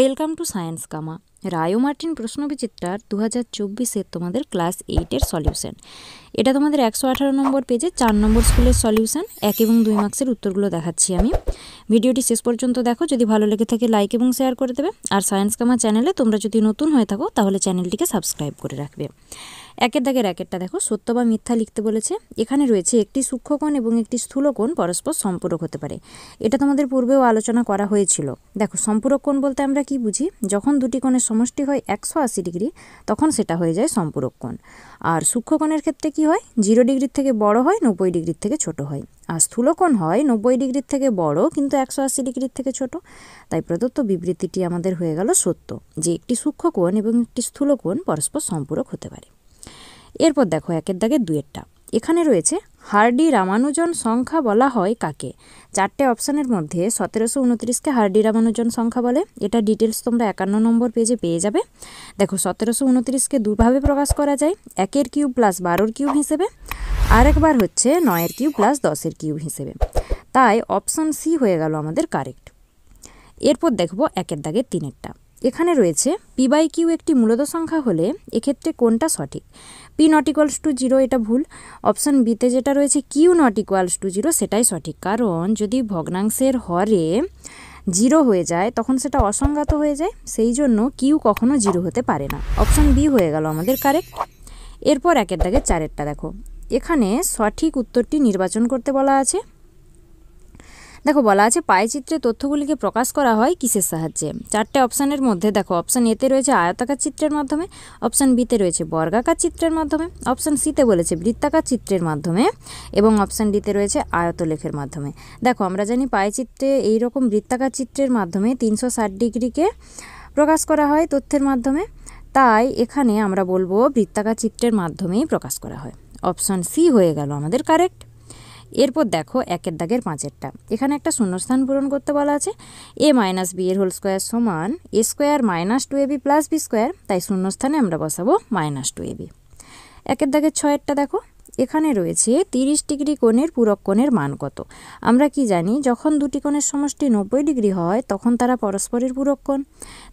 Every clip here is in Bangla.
ওয়েলকাম টু সায়েন্স কামা রায়ো মার্টিন প্রশ্নবিচিত্রার দু হাজার চব্বিশের তোমাদের ক্লাস এইটের সলিউশন এটা তোমাদের একশো আঠারো নম্বর পেজে চার নম্বর স্কুলের সলিউশন এক এবং দুই মার্ক্সের উত্তরগুলো দেখাচ্ছি আমি ভিডিওটি শেষ পর্যন্ত দেখো যদি ভালো লেগে থাকে লাইক এবং শেয়ার করে দেবে আর সায়েন্স কামা চ্যানেলে তোমরা যদি নতুন হয়ে থাকো তাহলে চ্যানেলটিকে সাবস্ক্রাইব করে রাখবে একের দাগের একেরটা দেখো সত্য বা মিথ্যা লিখতে বলেছে এখানে রয়েছে একটি সূক্ষ্মকোণ এবং একটি স্থূলকোণ পরস্পর সম্পূরক হতে পারে এটা তোমাদের পূর্বেও আলোচনা করা হয়েছিল দেখো সম্পূরক কোণ বলতে আমরা কি বুঝি যখন দুটি কোণের সমষ্টি হয় একশো ডিগ্রি তখন সেটা হয়ে যায় সম্পূরক কোণ আর সূক্ষ্মকণের ক্ষেত্রে কি হয় জিরো ডিগ্রির থেকে বড় হয় নব্বই ডিগ্রির থেকে ছোট হয় আর স্থূলকোণ হয় নব্বই ডিগ্রির থেকে বড় কিন্তু একশো আশি ডিগ্রির থেকে ছোট তাই প্রদত্ত বিবৃতিটি আমাদের হয়ে গেল সত্য যে একটি সূক্ষ্মকোণ এবং একটি স্থূলকোণ পরস্পর সম্পূরক হতে পারে এরপর দেখো একের দাগে দুয়েরটা এখানে রয়েছে হার্ডি রামানুজন সংখ্যা বলা হয় কাকে চারটে অপশানের মধ্যে সতেরোশো উনত্রিশকে হার্ডি রামানুজন সংখ্যা বলে এটা ডিটেলস তোমরা একান্ন নম্বর পেজে পেয়ে যাবে দেখো সতেরোশো উনত্রিশকে দুভাবে প্রকাশ করা যায় একের কিউব প্লাস বারোর কিউব হিসেবে আরেকবার হচ্ছে নয়ের কিউব প্লাস দশের কিউব হিসেবে তাই অপশান সি হয়ে গেল আমাদের কারেক্ট এরপর দেখব একের দাগের তিনেরটা এখানে রয়েছে পি বাই কিউ একটি মূলত সংখ্যা হলে এক্ষেত্রে কোনটা সঠিক P not equals to zero এটা ভুল অপশান বিতে যেটা রয়েছে Q not equals to zero সেটাই সঠিক কারণ যদি ভগ্নাংশের হরে জিরো হয়ে যায় তখন সেটা অসংজ্ঞাত হয়ে যায় সেই জন্য কিউ কখনো জিরো হতে পারে না অপশান বি হয়ে গেল আমাদের কারেক্ট এরপর একের দাগে চারেরটা দেখো এখানে সঠিক উত্তরটি নির্বাচন করতে বলা আছে দেখো বলা আছে পায়চিত্রে তথ্যগুলিকে প্রকাশ করা হয় কিসের সাহায্যে চারটে অপশানের মধ্যে দেখো অপশান এতে রয়েছে আয়তাকার চিত্রের মাধ্যমে অপশান বিতে রয়েছে বর্গাকার চিত্রের মাধ্যমে অপশান সিতে বলেছে বৃত্তাকার চিত্রের মাধ্যমে এবং অপশান ডিতে রয়েছে আয়তলেখের মাধ্যমে দেখো আমরা জানি পায়চিত্রে এইরকম বৃত্তাকার চিত্রের মাধ্যমে তিনশো ষাট ডিগ্রিকে প্রকাশ করা হয় তথ্যের মাধ্যমে তাই এখানে আমরা বলবো বৃত্তাকার চিত্রের মাধ্যমেই প্রকাশ করা হয় অপশান সি হয়ে গেল আমাদের কারেক্ট এরপর দেখো একের দাগের পাঁচেরটা এখানে একটা শূন্যস্থান পূরণ করতে বলা আছে এ মাইনাস বি এর হোল স্কোয়ার সমান A square minus two AB plus B square তাই শূন্যস্থানে আমরা বসাবো মাইনাস টু এবি একের দাগের ছয়েরটা দেখো এখানে রয়েছে তিরিশ ডিগ্রি কোণের পূরক কোণের মান কত আমরা কি জানি যখন দুটি কোণের সমষ্টি নব্বই ডিগ্রি হয় তখন তারা পরস্পরের পূরক কোণ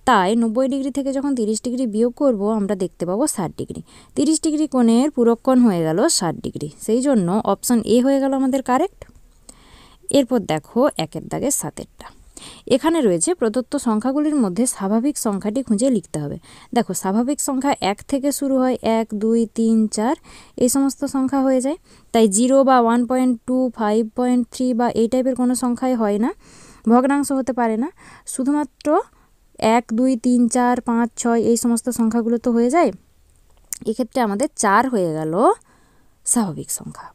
তাই নব্বই ডিগ্রি থেকে যখন তিরিশ ডিগ্রি বিয়োগ করব আমরা দেখতে পাবো ষাট ডিগ্রি তিরিশ ডিগ্রি কোণের পূরক কোণ হয়ে গেল ষাট ডিগ্রি সেই জন্য অপশান এ হয়ে গেল আমাদের কারেক্ট এরপর দেখো একের দাগের সাতেরটা এখানে রয়েছে প্রদত্ত সংখ্যাগুলির মধ্যে স্বাভাবিক সংখ্যাটি খুঁজে লিখতে হবে দেখো স্বাভাবিক সংখ্যা এক থেকে শুরু হয় এক দুই তিন চার এই সমস্ত সংখ্যা হয়ে যায় তাই জিরো বা one point two five point three বা এই টাইপের কোনো সংখ্যাই হয় না ভগ্নাংশ হতে পারে না শুধুমাত্র এক দুই তিন চার পাঁচ ছয় এই সমস্ত সংখ্যাগুলো তো হয়ে যায় এক্ষেত্রে আমাদের চার হয়ে গেল স্বাভাবিক সংখ্যা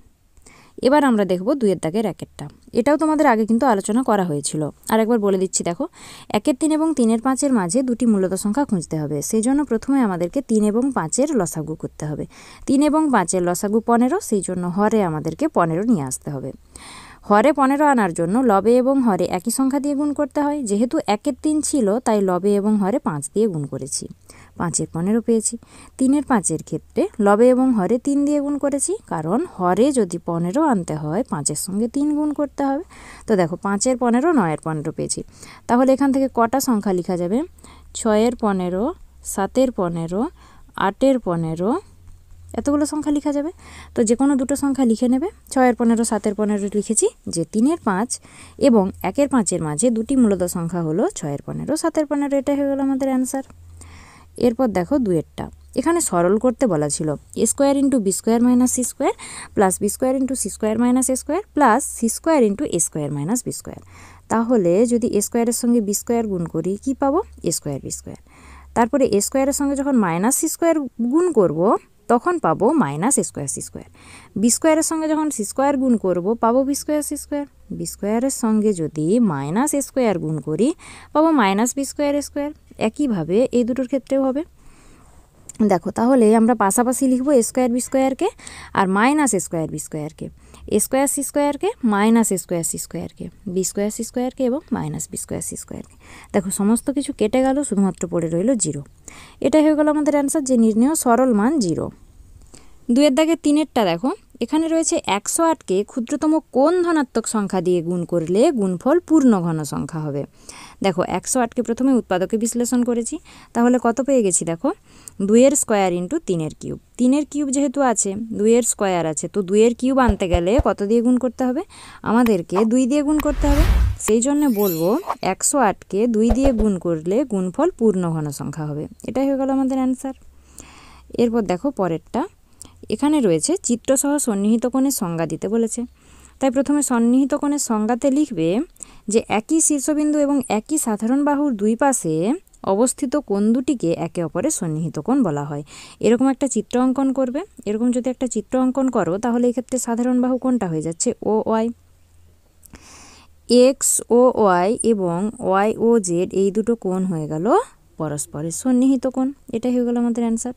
এবার আমরা দেখব দুইয়ের দাগের র্যাকেটটা এটাও তোমাদের আগে কিন্তু আলোচনা করা হয়েছিল আর একবার বলে দিচ্ছি দেখো একের তিন এবং তিনের পাঁচের মাঝে দুটি মূলত সংখ্যা খুঁজতে হবে সেই জন্য প্রথমে আমাদেরকে তিন এবং পাঁচের লসাগু করতে হবে তিন এবং পাঁচের লসাগু পনেরো সেই জন্য হরে আমাদেরকে পনেরো নিয়ে আসতে হবে হরে পনেরো আনার জন্য লবে এবং হরে একই সংখ্যা দিয়ে গুণ করতে হয় যেহেতু একের তিন ছিল তাই লবে এবং হরে পাঁচ দিয়ে গুণ করেছি পাঁচের পনেরো পেয়েছি তিনের পাঁচের ক্ষেত্রে লবে এবং হরে তিন দিয়ে গুণ করেছি কারণ হরে যদি পনেরো আনতে হয় পাঁচের সঙ্গে তিন গুণ করতে হবে তো দেখো পাঁচের পনেরো নয়ের পনেরো পেয়েছি তাহলে এখান থেকে কটা সংখ্যা লেখা যাবে ছয়ের পনেরো সাতের পনেরো আটের পনেরো এতগুলো সংখ্যা লিখা যাবে তো যে কোনো দুটো সংখ্যা লিখে নেবে ছয়ের পনেরো সাতের পনেরো লিখেছি যে তিনের পাঁচ এবং একের পাঁচের মাঝে দুটি মূলত সংখ্যা হলো ছয়ের পনেরো সাতের পনেরো এটা হয়ে গেলো আমাদের অ্যান্সার এরপর দেখো দুয়েরটা এখানে সরল করতে বলা ছিল A square into B square minus C square plus B square into C square minus A square plus C square into A square minus B square তাহলে যদি এ স্কোয়ারের সঙ্গে বি স্কোয়ার গুণ করি কি পাবো এ স্কোয়ার বি স্কোয়ার তারপরে এ স্কোয়ারের সঙ্গে যখন মাইনাস সি স্কোয়ার গুণ করব তখন পাবো minus A square C square B স্কোয়ারের সঙ্গে যখন সি স্কোয়ার গুণ করব পাবো B square C square B স্কোয়ারের সঙ্গে যদি মাইনাস এ স্কোয়ার গুণ করি পাবো মাইনাস বি স্কোয়ার স্কোয়ার একইভাবে এই দুটোর ক্ষেত্রেও হবে দেখো তাহলে আমরা পাশাপাশি লিখব স্কোয়ার বি স্কোয়ারকে আর মাইনাস স্কোয়ার বি স্কোয়ারকে স্কোয়ার সি স্কোয়ারকে মাইনাস স্কোয়ার সি স্কোয়ারকে বি স্কোয়ার সি স্কোয়ারকে এবং মাইনাস বি স্কোয়ার সি স্কোয়ারকে দেখো সমস্ত কিছু কেটে গেল শুধুমাত্র পড়ে রইল জিরো এটা হয়ে গেল আমাদের অ্যান্সার যে নির্ণয় সরল মান জিরো দুয়ের দাগে তিনেরটা দেখো এখানে রয়েছে একশো আটকে ক্ষুদ্রতম কোন ধনাত্মক সংখ্যা দিয়ে গুণ করলে গুণফল পূর্ণ ঘন সংখ্যা হবে দেখো একশো আটকে প্রথমে উৎপাদকে বিশ্লেষণ করেছি তাহলে কত পেয়ে গেছি দেখো দুইয়ের স্কোয়ার ইন্টু তিনের কিউব তিনের কিউব যেহেতু আছে দুইয়ের স্কোয়ার আছে তো দুইয়ের কিউব আনতে গেলে কত দিয়ে গুণ করতে হবে আমাদেরকে দুই দিয়ে গুণ করতে হবে সেই জন্য বলবো একশো আটকে দুই দিয়ে গুণ করলে গুণফল পূর্ণ ঘন সংখ্যা হবে এটাই হয়ে গেল আমাদের অ্যান্সার এরপর দেখো পরেরটা এখানে রয়েছে চিত্রসহ সন্নিহিত কোণের সংজ্ঞা দিতে বলেছে তাই প্রথমে সন্নিহিত কোণের সংজ্ঞাতে লিখবে যে একই শীর্ষবিন্দু এবং একই সাধারণ বাহুর দুই পাশে অবস্থিত কোণ দুটিকে একে অপরের সন্নিহিত কোণ বলা হয় এরকম একটা চিত্র অঙ্কন করবে এরকম যদি একটা চিত্র অঙ্কন করো তাহলে এক্ষেত্রে সাধারণ বাহু কোনটা হয়ে যাচ্ছে O Y X O Y এবং ওয়াই ও জেড এই দুটো কোণ হয়ে গেল পরস্পরের সন্নিহিত কোণ এটা হয়ে গেল আমাদের অ্যান্সার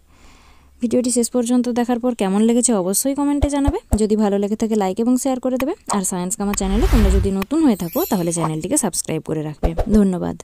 ভিডিওটি শেষ পর্যন্ত দেখার পর কেমন লেগেছে অবশ্যই কমেন্টে জানাবে যদি ভালো লেগে থাকে লাইক এবং শেয়ার করে দেবে আর সায়েন্স কামার চ্যানেলে তোমরা যদি নতুন হয়ে থাকো তাহলে চ্যানেলটিকে সাবস্ক্রাইব করে রাখবে ধন্যবাদ